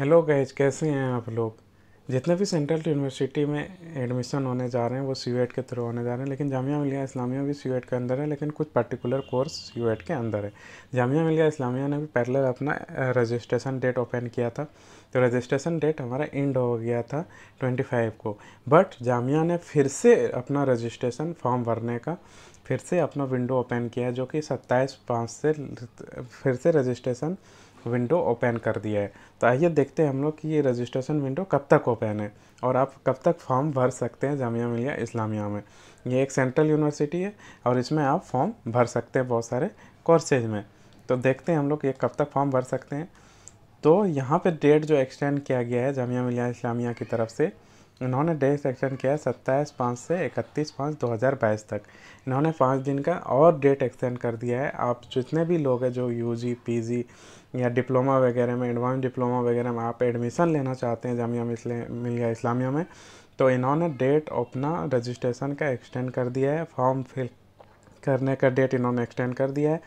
hello guys कैसे हैं आप लोग जितने भी सेंट्रल यूनिवर्सिटी में एडमिशन होने जा रहे हैं वो सी e के थ्रू होने जा रहे हैं लेकिन जामिया मिलिया इस्लामिया भी सी e के अंदर है लेकिन कुछ पर्टिकुलर कोर्स सी के अंदर है जामिया मिलिया इस्लामिया ने भी पैरेलल अपना रजिस्ट्रेशन डेट ओपन किया था तो रजिस्ट्रेशन डेट हमारा एंड हो गया था ट्वेंटी को बट जामिया ने फिर से अपना रजिस्ट्रेशन फॉर्म भरने का फिर से अपना विंडो ओपन किया जो कि सत्ताईस पाँच से फिर से रजिस्ट्रेशन विंडो ओपन कर दिया है तो आइए देखते हैं हम लोग कि ये रजिस्ट्रेशन विंडो कब तक ओपन है और आप कब तक फॉर्म भर सकते हैं जामिया मिलिया इस्लामिया में ये एक सेंट्रल यूनिवर्सिटी है और इसमें आप फॉर्म भर सकते हैं बहुत सारे कोर्सेज में तो देखते हैं हम लोग ये कब तक फॉर्म भर सकते हैं तो यहाँ पर डेट जो एक्सटेंड किया गया है जामिया मिलिया इस्लामिया की तरफ से इन्होंने डे एक्सटेंड किया है सत्ताईस पाँच से इकतीस पाँच दो हज़ार बाईस तक इन्होंने पाँच दिन का और डेट एक्सटेंड कर दिया है आप जितने भी लोग हैं जो यू जी पी जी या डिप्लोमा वगैरह में एडवांस डिप्लोमा वगैरह में आप एडमिशन लेना चाहते हैं जामिया मिलिया इस्लामिया में तो इन्होंने डेट अपना रजिस्ट्रेशन का एक्सटेंड कर दिया है फॉर्म फिल करने का डेट इन्होंने एक्सटेंड कर दिया है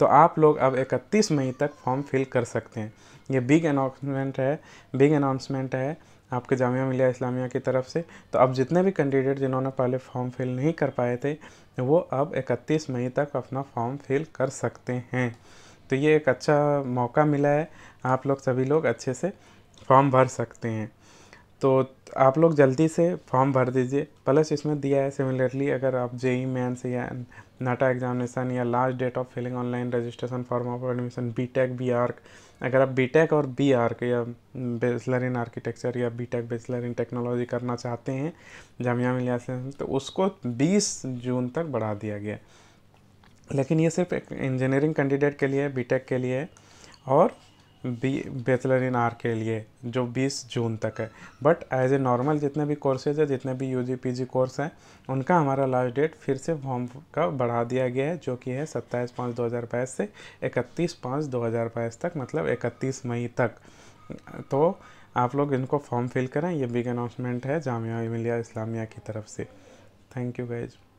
तो आप लोग अब 31 मई तक फॉर्म फिल कर सकते हैं ये बिग अनाउंसमेंट है बिग अनाउंसमेंट है आपके जामिया मिलिया इस्लामिया की तरफ से तो अब जितने भी कैंडिडेट जिन्होंने पहले फॉर्म फिल नहीं कर पाए थे वो अब 31 मई तक अपना फॉर्म फिल कर सकते हैं तो ये एक अच्छा मौका मिला है आप लोग सभी लोग अच्छे से फॉर्म भर सकते हैं तो आप लोग जल्दी से फॉर्म भर दीजिए प्लस इसमें दिया है सिमिलरली अगर आप जे मैन से या नाटा एग्जामिनेशन या last date of filling online registration form of admission B tech B arch अगर आप बी टेक और बी आर्क या बेचलर इन आर्किटेक्चर या B tech bachelor in technology करना चाहते हैं जामिया मिलिया से तो उसको 20 जून तक बढ़ा दिया गया लेकिन ये सिर्फ एक इंजीनियरिंग कैंडिडेट के लिए है बी के लिए है और बी बैचलर इन आर के लिए जो 20 जून तक है बट एज ए नॉर्मल जितने भी कोर्सेज है जितने भी U G P G course हैं उनका हमारा लास्ट डेट फिर से फॉर्म का बढ़ा दिया गया है जो कि है सत्ताईस पाँच दो हज़ार बाईस से इकतीस पाँच दो हज़ार बाईस तक मतलब इकतीस मई तक तो आप लोग इनको फॉर्म फिल करें ये बिग अनाउंसमेंट है जामिया मिलिया इस्लामिया की तरफ से थैंक यू गाइज़